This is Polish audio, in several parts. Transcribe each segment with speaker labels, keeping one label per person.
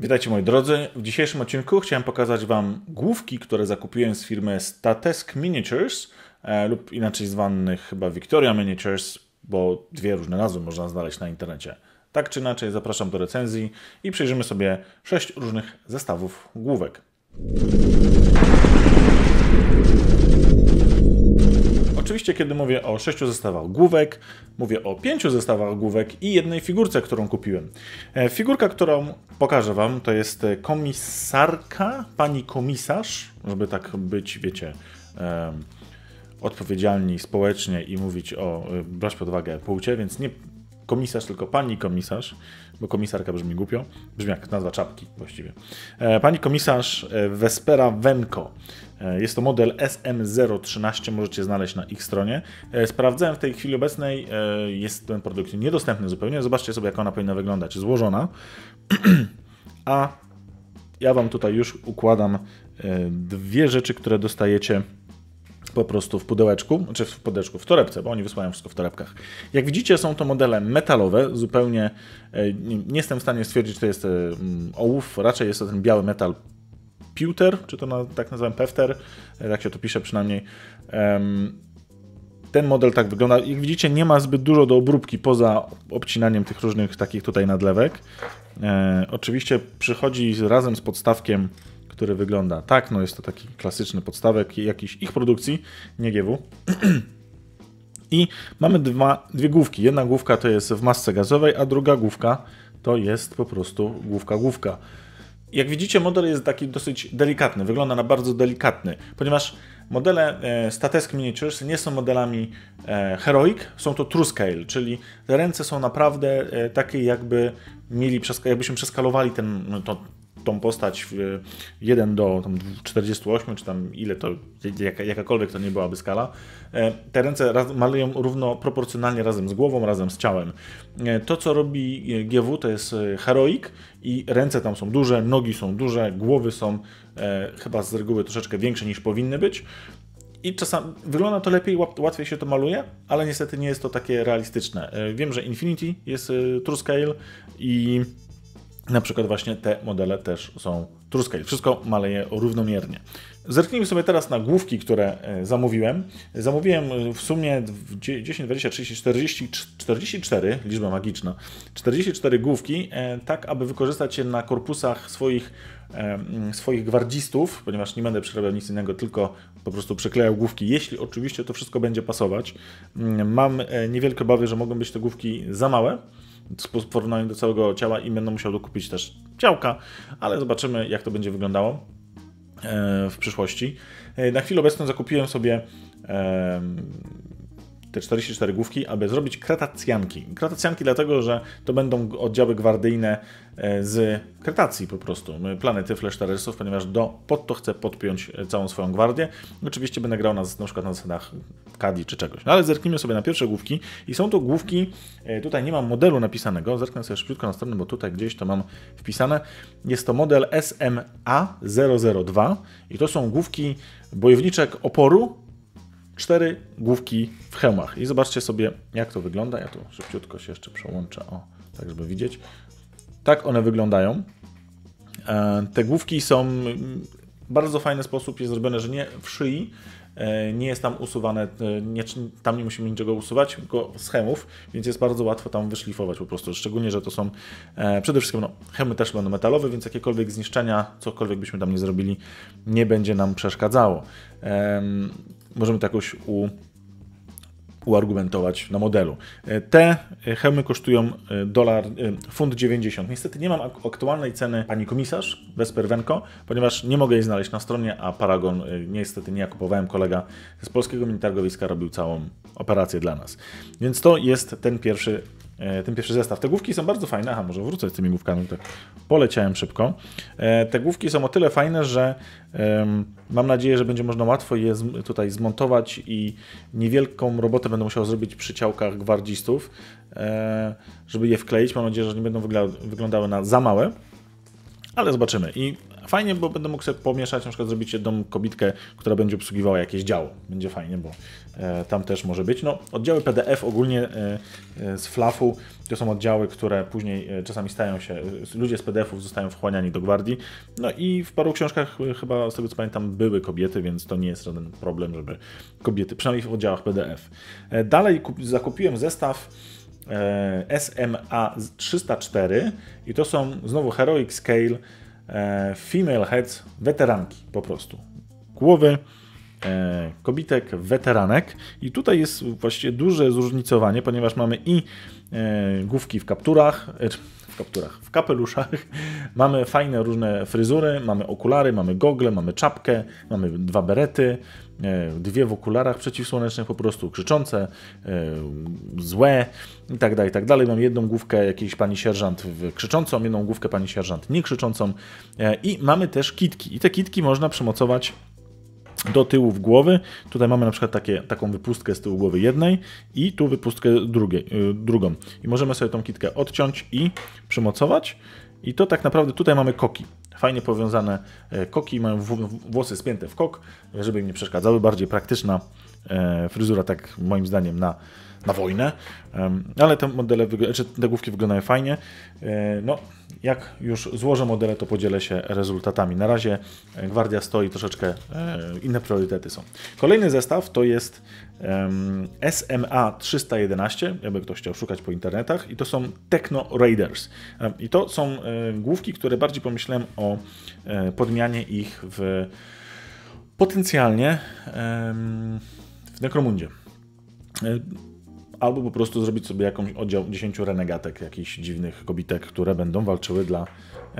Speaker 1: Witajcie moi drodzy. W dzisiejszym odcinku chciałem pokazać Wam główki, które zakupiłem z firmy Statesk Miniatures e, lub inaczej zwanych chyba Victoria Miniatures, bo dwie różne nazwy można znaleźć na internecie. Tak czy inaczej zapraszam do recenzji i przejrzymy sobie sześć różnych zestawów główek. Oczywiście, kiedy mówię o sześciu zestawach główek, mówię o pięciu zestawach główek i jednej figurce, którą kupiłem. E, figurka, którą pokażę Wam, to jest komisarka, pani komisarz, żeby tak być, wiecie, odpowiedzialni społecznie i mówić o, e, brać pod uwagę płcie, więc nie komisarz, tylko pani komisarz, bo komisarka brzmi głupio, brzmi jak nazwa czapki właściwie. E, pani komisarz e, Vespera Venko. E, jest to model SM013, możecie znaleźć na ich stronie. Sprawdzałem w tej chwili obecnej, jest ten produkt niedostępny zupełnie. Zobaczcie sobie, jak ona powinna wyglądać, złożona. A ja Wam tutaj już układam dwie rzeczy, które dostajecie po prostu w pudełeczku, czy znaczy w pudełeczku, w torebce, bo oni wysyłają wszystko w torebkach. Jak widzicie, są to modele metalowe, zupełnie e, nie jestem w stanie stwierdzić, czy to jest e, mm, ołów, raczej jest to ten biały metal pewter, czy to tak nazywam pewter, e, tak się to pisze przynajmniej. Ten model tak wygląda. Jak widzicie, nie ma zbyt dużo do obróbki poza obcinaniem tych różnych takich tutaj nadlewek. oczywiście przychodzi razem z podstawkiem który wygląda tak. No jest to taki klasyczny podstawek jakiś ich produkcji, nie GW. I mamy dwa, dwie główki. Jedna główka to jest w masce gazowej, a druga główka to jest po prostu główka główka. Jak widzicie, model jest taki dosyć delikatny, wygląda na bardzo delikatny, ponieważ modele e, Statesk Miniatures nie są modelami e, heroic, są to true scale, czyli ręce są naprawdę e, takie jakby mieli, jakbyśmy przeskalowali ten, no, to, tą postać 1 do tam 48, czy tam ile to, jakakolwiek to nie byłaby skala, e, te ręce raz, malują równo proporcjonalnie razem z głową, razem z ciałem. E, to, co robi e, GW, to jest heroik i ręce tam są duże, nogi są duże, głowy są chyba z reguły troszeczkę większe niż powinny być. I czasami wygląda to lepiej, łatwiej się to maluje, ale niestety nie jest to takie realistyczne. Wiem, że Infinity jest true scale i na przykład właśnie te modele też są truskaj. Wszystko maleje równomiernie. Zerknijmy sobie teraz na główki, które e, zamówiłem. Zamówiłem e, w sumie 10, 20, 30, 40, 44, liczba magiczna, 44 główki, e, tak aby wykorzystać je na korpusach swoich, swoich gwardzistów, ponieważ nie będę przerabiał nic innego, tylko po prostu przyklejał główki, jeśli oczywiście to wszystko będzie pasować. Mm, mam niewielkie obawy, że mogą być te główki za małe, w porównaniu do całego ciała i będę musiał dokupić też ciałka, ale zobaczymy jak to będzie wyglądało e, w przyszłości. E, na chwilę obecną zakupiłem sobie te 44 główki, aby zrobić kretacjanki. Kretacjanki dlatego, że to będą oddziały gwardyjne e, z Kretacji po prostu, planety Flesztaresów, ponieważ do, pod to chcę podpiąć całą swoją gwardię. Oczywiście będę grał na, na przykład na zasadach Kadi czy czegoś. No ale zerknijmy sobie na pierwsze główki i są to główki, e, tutaj nie mam modelu napisanego, zerknę sobie szybciutko na stronę, bo tutaj gdzieś to mam wpisane. Jest to model SMA002 i to są główki bojowniczek oporu, cztery główki w hełmach. I zobaczcie sobie jak to wygląda, ja tu szybciutko się jeszcze przełączę, o, tak żeby widzieć. Tak one wyglądają. E, te główki są mm, bardzo fajny sposób jest zrobione, że nie w szyi, E, nie jest tam usuwane, e, nie, tam nie musimy niczego usuwać, tylko schemów, więc jest bardzo łatwo tam wyszlifować po prostu. Szczególnie, że to są e, przede wszystkim, no, chemy też będą metalowe, więc jakiekolwiek zniszczenia, cokolwiek byśmy tam nie zrobili, nie będzie nam przeszkadzało. Możemy to jakoś u uargumentować na modelu. E, te e, hełmy kosztują e, dolar, funt 90. Niestety nie mam aktualnej ceny pani komisarz Vesper Wenko, ponieważ nie mogę jej znaleźć na stronie, a Paragon niestety nie kupowałem. Kolega z polskiego mini targowiska robił całą operację dla nas. Więc to jest ten pierwszy E, ten pierwszy zestaw. Te główki są bardzo fajne. Aha, może wrócę z tymi główkami, tak poleciałem szybko. E, te główki są o tyle fajne, że mam nadzieję, że będzie można łatwo je tutaj zmontować i niewielką robotę będę musiał zrobić przy ciałkach gwardzistów, e, żeby je wkleić. Mam nadzieję, że nie będą wyglądały na za małe ale zobaczymy. I fajnie, bo będę mógł sobie pomieszać, na przykład zrobić jedną kobitkę, która będzie obsługiwała jakieś działo. Będzie fajnie, bo e, tam też może być. No, oddziały PDF ogólnie e, e, z flafu. to są oddziały, które później e, czasami stają się, ludzie z PDF-ów zostają wchłaniani do gwardii. No i w paru książkach e, chyba, z tego co pamiętam, były kobiety, więc to nie jest żaden problem, żeby kobiety, przynajmniej w oddziałach PDF. E, dalej kup, zakupiłem zestaw E, SMA 304 i to są znowu Heroic Scale e, Female Heads, weteranki po prostu. Głowy e, kobitek, weteranek i tutaj jest właściwie duże zróżnicowanie, ponieważ mamy i główki w kapturach, kapturach, w kapeluszach. Mamy fajne różne fryzury, mamy okulary, mamy gogle, mamy czapkę, mamy dwa berety, e, dwie w okularach przeciwsłonecznych po prostu krzyczące, e, złe itd itd i tak tak Mam jedną główkę jakiejś pani sierżant krzyczącą, jedną główkę pani sierżant niekrzyczącą e, i mamy też kitki. I te kitki można przymocować do tyłu w głowy. Tutaj mamy na przykład takie, taką wypustkę z tyłu głowy jednej i tu wypustkę y, drugą. I możemy sobie tą kitkę odciąć i przymocować. I to tak naprawdę tutaj mamy koki. Fajnie powiązane e, koki, mają włosy spięte w kok, żeby im nie przeszkadzały. Bardziej praktyczna E, fryzura tak moim zdaniem na, na wojnę, ale te modele, czy znaczy, te główki wyglądają fajnie. E, no, jak już złożę modele, to podzielę się rezultatami. Na razie e, Gwardia stoi, troszeczkę inne priorytety są. Kolejny zestaw to jest SMA 311, jakby ktoś chciał szukać po internetach, i to są Techno Raiders. I to są główki, które bardziej pomyślałem o podmianie ich w potencjalnie w Nekromundzie. E, albo po prostu zrobić sobie jakąś oddział 10 renegatek, jakichś dziwnych kobitek, które będą walczyły dla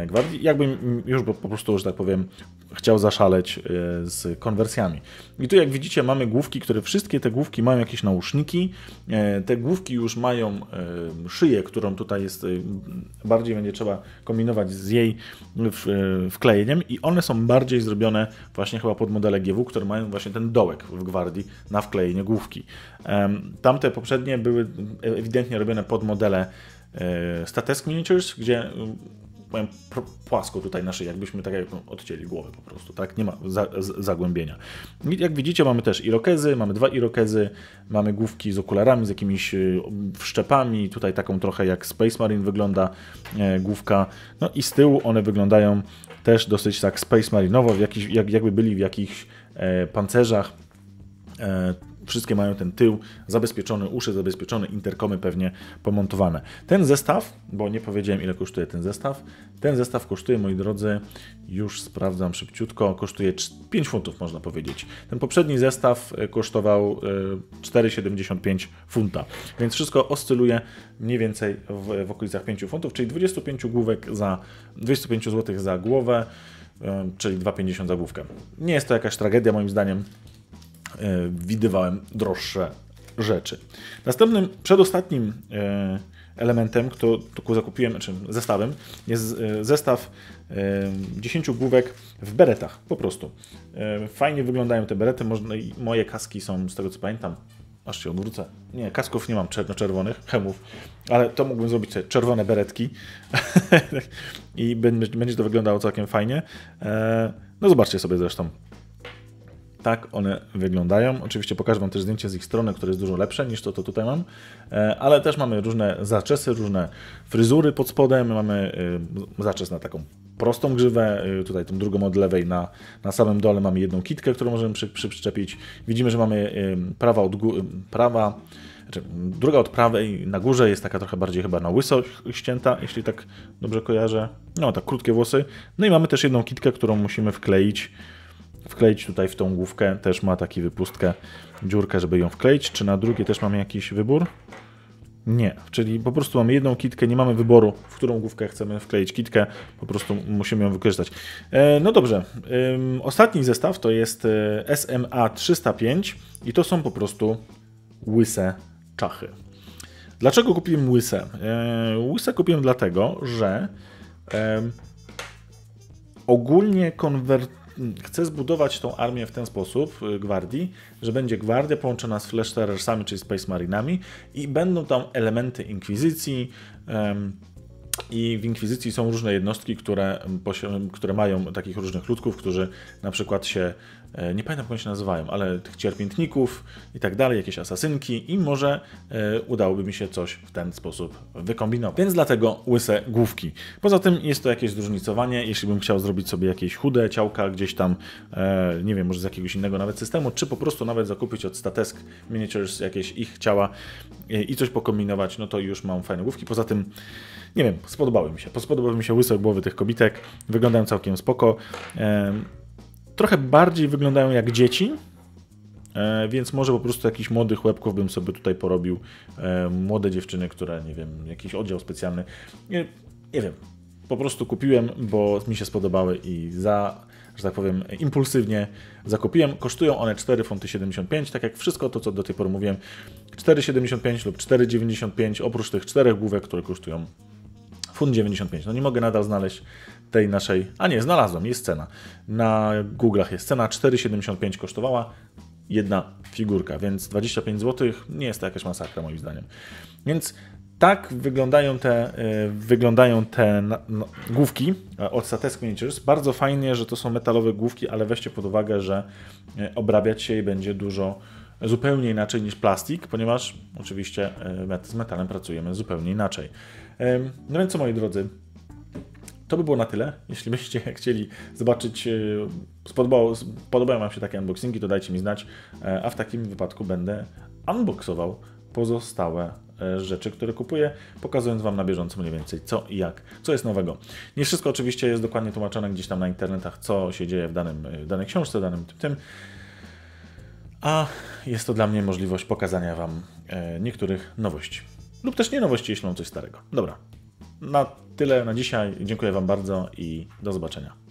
Speaker 1: E, gwardii, jakbym już po prostu, że tak powiem, chciał zaszaleć e, z konwersjami. I tu jak widzicie mamy główki, które wszystkie te główki mają jakieś nauszniki, e, te główki już mają szyję, którą tutaj jest, bardziej będzie trzeba kombinować z jej wklejeniem i one są bardziej zrobione właśnie chyba pod modele GW, które mają właśnie ten dołek w gwardii na wklejenie główki. Tamte poprzednie były ewidentnie robione pod modele Statesk Miniatures, gdzie powiem, płasko tutaj nasze jakbyśmy tak jakby no, odcięli głowę po prostu, tak? Nie ma za, z, zagłębienia. I jak widzicie, mamy też irokezy, mamy dwa irokezy, mamy główki z okularami, z jakimiś y, wszczepami, tutaj taką trochę jak Space Marine wygląda e, główka, no i z tyłu one wyglądają też dosyć tak Space Marinowo, w jakich, jak, jakby byli w jakichś e, pancerzach, e, Wszystkie mają ten tył zabezpieczony, uszy zabezpieczone, interkomy pewnie pomontowane. Ten zestaw, bo nie powiedziałem ile kosztuje ten zestaw, ten zestaw kosztuje, moi drodzy, już sprawdzam szybciutko, kosztuje 5 funtów można powiedzieć. Ten poprzedni zestaw e, kosztował 4,75 e, funta, więc wszystko oscyluje mniej więcej w, w okolicach 5 funtów, czyli 25 główek za 25 zł za głowę, e, czyli 2,50 za główkę. Nie jest to jakaś tragedia moim zdaniem. E, widywałem droższe rzeczy. Następnym, przedostatnim e, elementem, który zakupiłem, znaczy zestawem, jest e, zestaw 10 główek w beretach, po prostu. Fajnie wyglądają te berety, moje kaski są, z tego co pamiętam, aż się odwrócę. Nie, kasków nie mam czerwonych, hemów, ale to mógłbym zrobić sobie czerwone beretki i będzie to wyglądało całkiem fajnie. No zobaczcie sobie zresztą tak one wyglądają. Oczywiście pokażę Wam też zdjęcie z ich strony, które jest dużo lepsze niż to, co tutaj mam, e, ale też mamy różne zaczesy, różne fryzury pod spodem, mamy e, zaczes na taką prostą grzywę, e, tutaj tą drugą od lewej na, na samym dole mamy jedną kitkę, którą możemy przy, przy przyczepić. Widzimy, że mamy prawa od prawa znaczy, druga od prawej na górze jest taka trochę bardziej chyba na łyso ścięta, jeśli tak dobrze kojarzę. No, tak krótkie włosy. No i mamy też jedną kitkę, którą musimy wkleić wkleić tutaj w tą główkę, też ma taki wypustkę, dziurkę, żeby ją wkleić, czy na drugie też mamy jakiś wybór? Nie, czyli po prostu mamy jedną kitkę, nie mamy wyboru, w którą główkę chcemy wkleić kitkę, po prostu musimy ją wykorzystać. E, no dobrze, ostatni zestaw to jest e, SMA 305 i to są po prostu łyse czachy. Dlaczego kupiłem łyse? E, łyse kupiłem dlatego, że ogólnie konwertuję chce zbudować tą armię w ten sposób, y, gwardii, że będzie gwardia połączona z Flash czyli Space Marinami i będą tam elementy Inkwizycji, um, i w Inkwizycji są różne jednostki, które, które mają takich różnych ludków, którzy na przykład się E, nie pamiętam jak się nazywają, ale tych cierpiętników i tak dalej, jakieś asasynki i może e, udałoby mi się coś w ten sposób wykombinować. Więc dlatego łyse główki. Poza tym jest to jakieś zróżnicowanie, jeśli bym chciał zrobić sobie jakieś chude ciałka gdzieś tam, e, nie wiem, może z jakiegoś innego nawet systemu, czy po prostu nawet zakupić od Statesk Miniatures jakieś ich ciała i coś pokombinować, no to już mam fajne główki. Poza tym nie wiem, spodobały mi się. Spodobały mi się łyse głowy tych kobitek. Wyglądają całkiem spoko trochę bardziej wyglądają jak dzieci, e, więc może po prostu jakiś młodych łebków bym sobie tutaj porobił. E, młode dziewczyny, które, nie wiem, jakiś oddział specjalny. Nie, nie wiem, po prostu kupiłem, bo mi się spodobały i za, że tak powiem, impulsywnie zakupiłem. Kosztują one 4 funty 75, tak jak wszystko to, co do tej pory mówiłem. 4,75 lub 4,95, oprócz tych czterech główek, które kosztują fun 95. No nie mogę nadal znaleźć tej naszej. A nie, znalazłem, jest cena. Na Google'ach jest cena 4,75 kosztowała jedna figurka, więc 25 zł nie jest to jakaś masakra moim zdaniem. Więc tak wyglądają te, e, wyglądają te no, główki e, od Satesk Miniatures. Bardzo fajnie, że to są metalowe główki, ale weźcie pod uwagę, że e, obrabiać się je będzie dużo zupełnie inaczej niż plastik, ponieważ oczywiście z metalem pracujemy zupełnie inaczej. No więc co moi drodzy, to by było na tyle. Jeśli byście chcieli zobaczyć, e, podobają Wam się takie unboxingi, to dajcie mi znać, e, a w takim wypadku będę unboxował pozostałe e, rzeczy, które kupuję, pokazując Wam na bieżąco mniej więcej co i jak, co jest nowego. Nie wszystko oczywiście jest dokładnie tłumaczone gdzieś tam na internetach, co się dzieje w, danym, w danej książce, w danym tym, tym. A jest to dla mnie możliwość pokazania Wam niektórych nowości. Lub też nie nowości, jeśli mam coś starego. Dobra, na tyle na dzisiaj. Dziękuję Wam bardzo i do zobaczenia.